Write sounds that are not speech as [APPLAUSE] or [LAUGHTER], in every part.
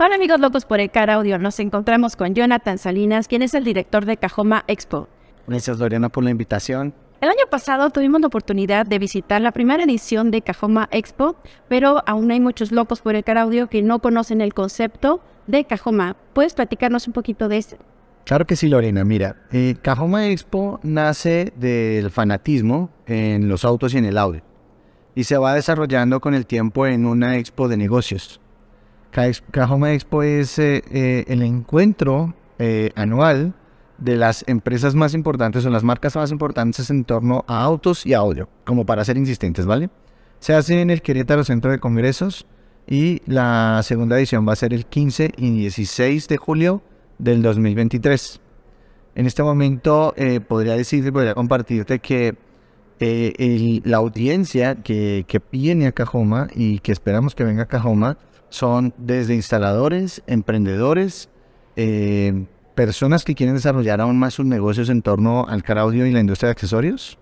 Hola amigos locos por el Car Audio, nos encontramos con Jonathan Salinas, quien es el director de Cajoma Expo. Gracias Lorena por la invitación. El año pasado tuvimos la oportunidad de visitar la primera edición de Cajoma Expo, pero aún hay muchos locos por el Car Audio que no conocen el concepto de Cajoma. ¿Puedes platicarnos un poquito de eso? Este? Claro que sí, Lorena. Mira, eh, Cajoma Expo nace del fanatismo en los autos y en el audio y se va desarrollando con el tiempo en una expo de negocios. Cajoma Expo es eh, eh, el encuentro eh, anual de las empresas más importantes o las marcas más importantes en torno a autos y audio, como para ser insistentes, ¿vale? Se hace en el Querétaro Centro de Congresos y la segunda edición va a ser el 15 y 16 de julio del 2023. En este momento podría decirte, podría compartirte que la audiencia que, que viene a Cajoma y que esperamos que venga a Cajoma, son desde instaladores, emprendedores, eh, personas que quieren desarrollar aún más sus negocios en torno al car audio y la industria de accesorios,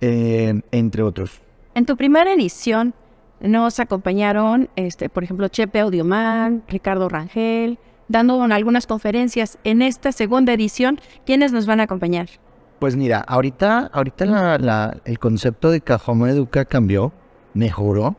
eh, entre otros. En tu primera edición nos acompañaron, este, por ejemplo, Chepe Audioman, Ricardo Rangel, dando algunas conferencias. En esta segunda edición, ¿quiénes nos van a acompañar? Pues mira, ahorita, ahorita el concepto de Cajoma Educa cambió, mejoró.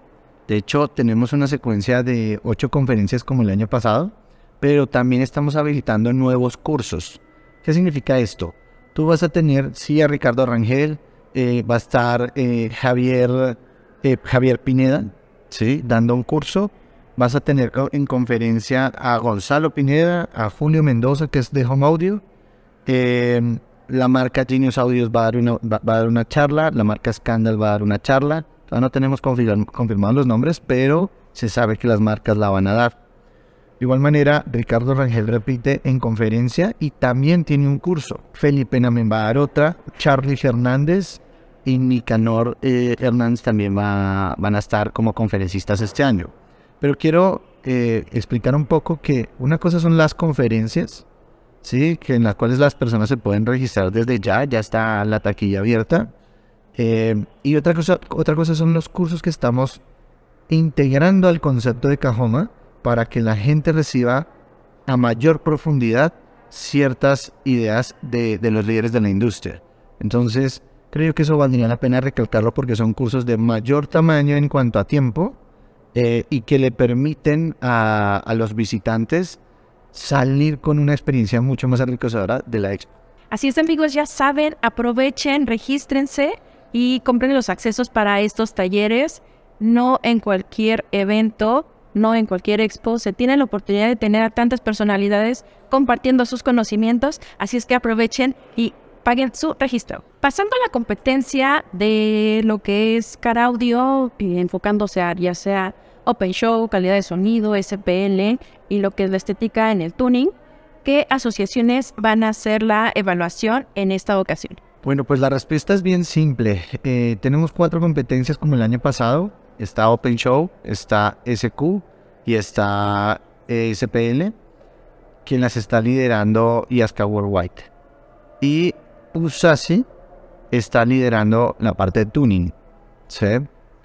De hecho, tenemos una secuencia de ocho conferencias como el año pasado, pero también estamos habilitando nuevos cursos. ¿Qué significa esto? Tú vas a tener, sí, a Ricardo Rangel, eh, va a estar eh, Javier, eh, Javier Pineda, ¿sí? dando un curso. Vas a tener oh, en conferencia a Gonzalo Pineda, a Julio Mendoza, que es de Home Audio. Em, la marca Genius Audios va a, dar una, va a dar una charla, la marca Scandal va a dar una charla Todavía no tenemos confirmados los nombres, pero se sabe que las marcas la van a dar. De igual manera, Ricardo Rangel repite en conferencia y también tiene un curso. Felipe Namen va a dar otra, Charlie Fernández y Nicanor eh, Hernández también va, van a estar como conferencistas este año. Pero quiero eh, explicar un poco que una cosa son las conferencias, ¿sí? que en las cuales las personas se pueden registrar desde ya, ya está la taquilla abierta. Eh, y otra cosa, otra cosa son los cursos que estamos integrando al concepto de Cajoma para que la gente reciba a mayor profundidad ciertas ideas de, los líderes de la industria. Entonces, creo que eso valdría la pena recalcarlo porque son cursos de mayor tamaño en cuanto a tiempo eh, y que le permiten a, los visitantes salir con una experiencia mucho más enriquecedora de la expo. Así es amigos, ya saben, aprovechen, regístrense y compren los accesos para estos talleres. No en cualquier evento, no en cualquier expo se tiene la oportunidad de tener a tantas personalidades compartiendo sus conocimientos, así es que aprovechen y paguen su registro. Pasando a la competencia de lo que es cara audio, y enfocándose a ya sea Open Show, calidad de sonido, SPL y lo que es la estética en el tuning, ¿qué asociaciones van a hacer la evaluación en esta ocasión? Bueno, pues la respuesta es bien simple. Eh, tenemos cuatro competencias como el año pasado. Está Open Show, está SQ y está eh, SPL, quien las está liderando Yasuka Worldwide. Y Usasi está liderando la parte de tuning. ¿sí?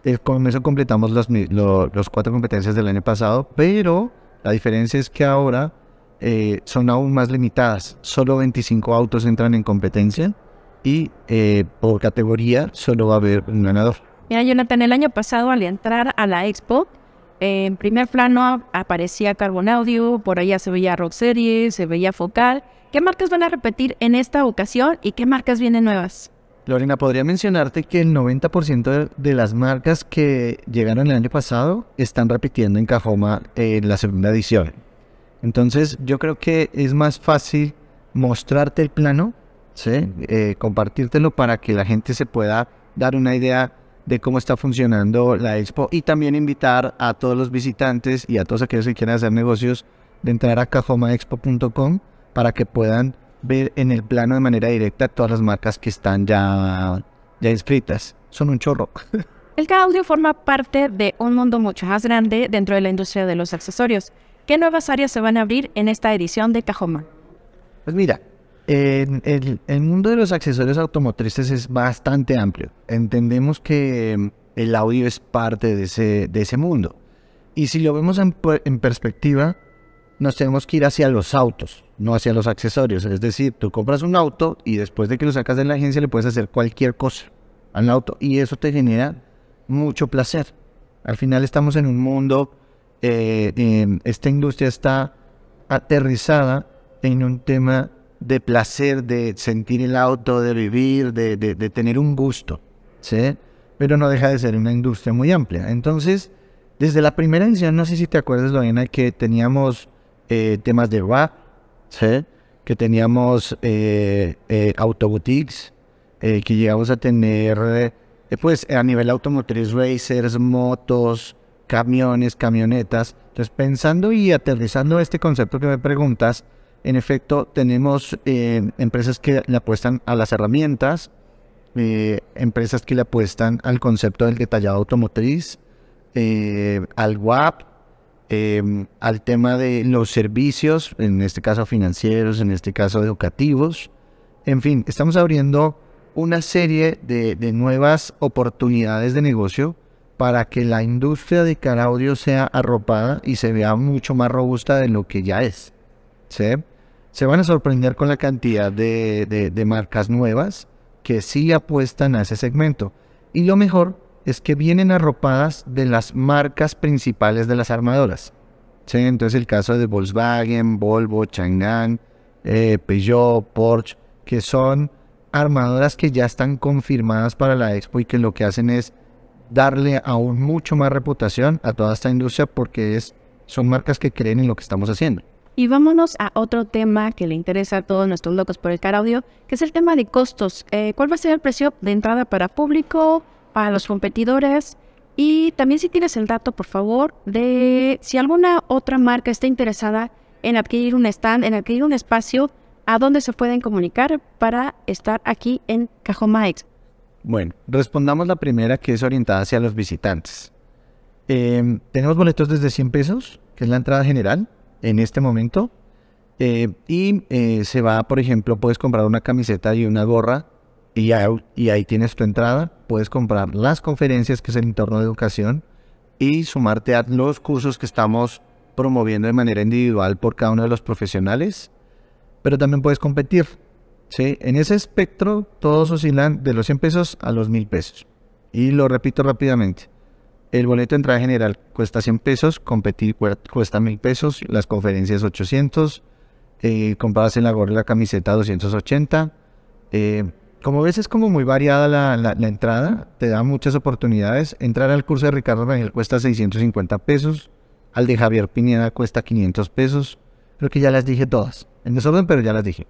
Eh, con eso completamos las los cuatro competencias del año pasado, pero la diferencia es que ahora son aún más limitadas. Solo 25 autos entran en competencia y eh, por categoría solo va a haber un ganador. Mira, Jonathan, el año pasado al entrar a la expo, eh, en primer plano aparecía Carbon Audio, por allá se veía Rock Series, se veía Focal. ¿Qué marcas van a repetir en esta ocasión y qué marcas vienen nuevas? Lorena, podría mencionarte que el 90% de las marcas que llegaron el año pasado están repitiendo en Cajoma eh, en la segunda edición. Entonces, yo creo que es más fácil mostrarte el plano ¿sí? Eh, compartírtelo para que la gente se pueda dar una idea de cómo está funcionando la expo y también invitar a todos los visitantes y a todos aquellos que quieran hacer negocios de entrar a cajomaexpo.com para que puedan ver en el plano de manera directa todas las marcas que están ya, ya inscritas. Son un chorro. [LAUGHS] El caudio forma parte de un mundo mucho más grande dentro de la industria de los accesorios. ¿Qué nuevas áreas se van a abrir en esta edición de Cajoma? Pues mira, el, mundo de los accesorios automotrices es bastante amplio. Entendemos que mm, el audio es parte de ese, mundo. Y si lo vemos en, perspectiva, nos tenemos que ir hacia los autos, no hacia los accesorios. Es decir, tú compras un auto y después de que lo sacas de la agencia le puedes hacer cualquier cosa al auto. Y eso te genera mucho placer. Al final estamos en un mundo, eh, esta industria está aterrizada en un tema de placer, de sentir el auto, de vivir, de, tener un gusto, ¿sí? Pero no deja de ser una industria muy amplia. Entonces, desde la primera edición, no sé si te acuerdas, Lorena, que teníamos eh, temas de rap, que teníamos eh, eh autoboutiques, eh, que llegamos a tener, pues a nivel automotriz, racers, motos, camiones, camionetas. Entonces, pensando y aterrizando este concepto que me preguntas, en efecto, tenemos eh, empresas que le apuestan a las herramientas, eh, empresas que le apuestan al concepto del detallado automotriz, eh, al WAP, al tema de los servicios, en este caso financieros, en este caso educativos. En fin, estamos abriendo una serie de, nuevas oportunidades de negocio para que la industria de cara audio sea arropada y se vea mucho más robusta de lo que ya es. ¿Sí? se van a sorprender con la cantidad de, marcas nuevas que sí apuestan a ese segmento. Y lo mejor es que vienen arropadas de las marcas principales de las armadoras. Entonces el caso de Volkswagen, Volvo, Chang'an, eh, Peugeot, Porsche, que son armadoras que ya están confirmadas para la expo y que lo que hacen es darle aún mucho más reputación a toda esta industria porque es, son marcas que creen en lo que estamos haciendo. Y vámonos a otro tema que le interesa a todos nuestros locos por el car audio, que es el tema de costos. Eh, ¿Cuál va a ser el precio de entrada para público, para los competidores? Y también si tienes el dato, por favor, de si alguna otra marca está interesada en adquirir un stand, en adquirir un espacio, ¿a dónde se pueden comunicar para estar aquí en CajomaX? Bueno, respondamos la primera que es orientada hacia los visitantes. Em, tenemos boletos desde 100 pesos, que es la entrada general, en este momento. Eh, y eh, se va, por ejemplo, puedes comprar una camiseta y una gorra y, ahí tienes tu entrada. Puedes comprar las conferencias, que es el entorno de educación, y sumarte a los cursos que estamos promoviendo de manera individual por cada uno de los profesionales. Pero también puedes competir. ¿sí? En ese espectro, todos oscilan de los 100 pesos a los 1000 pesos. Y lo repito rápidamente. El boleto de entrada general cuesta 100 pesos, competir cuesta 1000 pesos, las conferencias 800, eh, compradas en la gorra la camiseta 280. Eh, como ves es como muy variada la, entrada, te da muchas oportunidades. Entrar al curso de Ricardo Rangel cuesta 650 pesos, al de Javier Pineda cuesta 500 pesos. Creo que ya las dije todas, en desorden, pero ya las dije.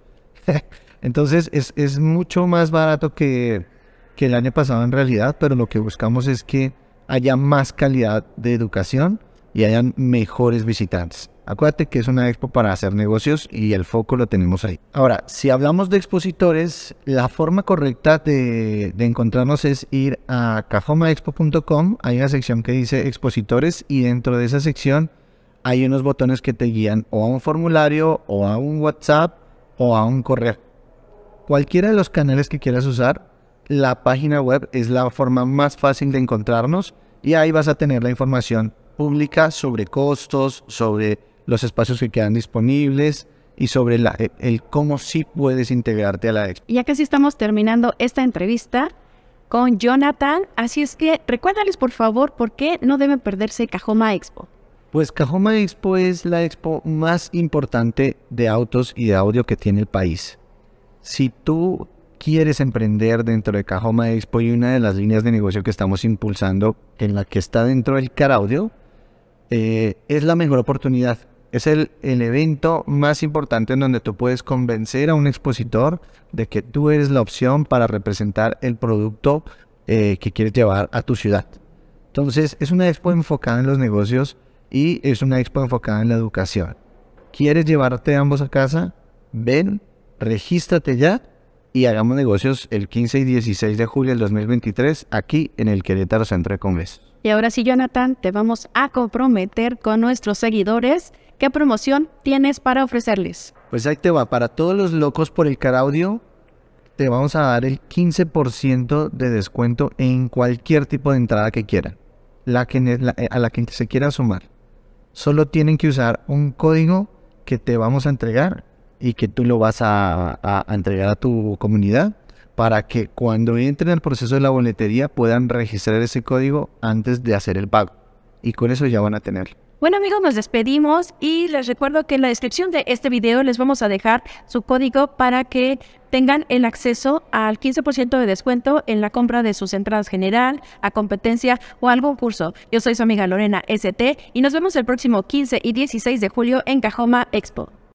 [LAUGHS] Entonces es, es mucho más barato que, que el año pasado en realidad, pero lo que buscamos es que haya más calidad de educación y hayan mejores visitantes. Acuérdate que es una expo para hacer negocios y el foco lo tenemos ahí. Ahora, si hablamos de expositores, la forma correcta de, encontrarnos es ir a cajomaexpo.com. Hay una sección que dice expositores y dentro de esa sección hay unos botones que te guían o a un formulario o a un WhatsApp o a un correo. Cualquiera de los canales que quieras usar, la página web es la forma más fácil de encontrarnos y ahí vas a tener la información pública sobre costos, sobre los espacios que quedan disponibles y sobre e, el cómo sí puedes integrarte a la expo. Ya casi estamos terminando esta entrevista con Jonathan, así es que recuérdales por favor por qué no deben perderse Cajoma Expo. Pues Cajoma Expo es la expo más importante de autos y de audio que tiene el país. Si tú quieres emprender dentro de Cajoma Expo y una de las líneas de negocio que estamos impulsando, en la que está dentro el Caraudio, eh, es la mejor oportunidad. Es el, evento más importante en donde tú puedes convencer a un expositor de que tú eres la opción para representar el producto eh, que quieres llevar a tu ciudad. Entonces, es una expo enfocada en los negocios y es una expo enfocada en la educación. ¿Quieres llevarte ambos a casa? Ven, regístrate ya y hagamos negocios el 15 y 16 de julio del 2023 aquí en el Querétaro Centro de Congreso. Y ahora sí, Jonathan, te vamos a comprometer con nuestros seguidores. ¿Qué promoción tienes para ofrecerles? Pues ahí te va, para todos los locos por el Caraudio, te vamos a dar el 15% de descuento en cualquier tipo de entrada que quieran, la que, eh, a la que se quiera sumar. Solo tienen que usar un código que te vamos a entregar y que tú lo vas a, entregar a tu comunidad para que cuando entren al proceso de la boletería puedan registrar ese código antes de hacer el pago. Y con eso ya van a tener. Bueno amigos, nos despedimos y les recuerdo que en la descripción de este video les vamos a dejar su código para que tengan el acceso al 15% de descuento en la compra de sus entradas general, a competencia o algún curso. Yo soy su amiga Lorena ST y nos vemos el próximo 15 y 16 de julio en Cajoma Expo.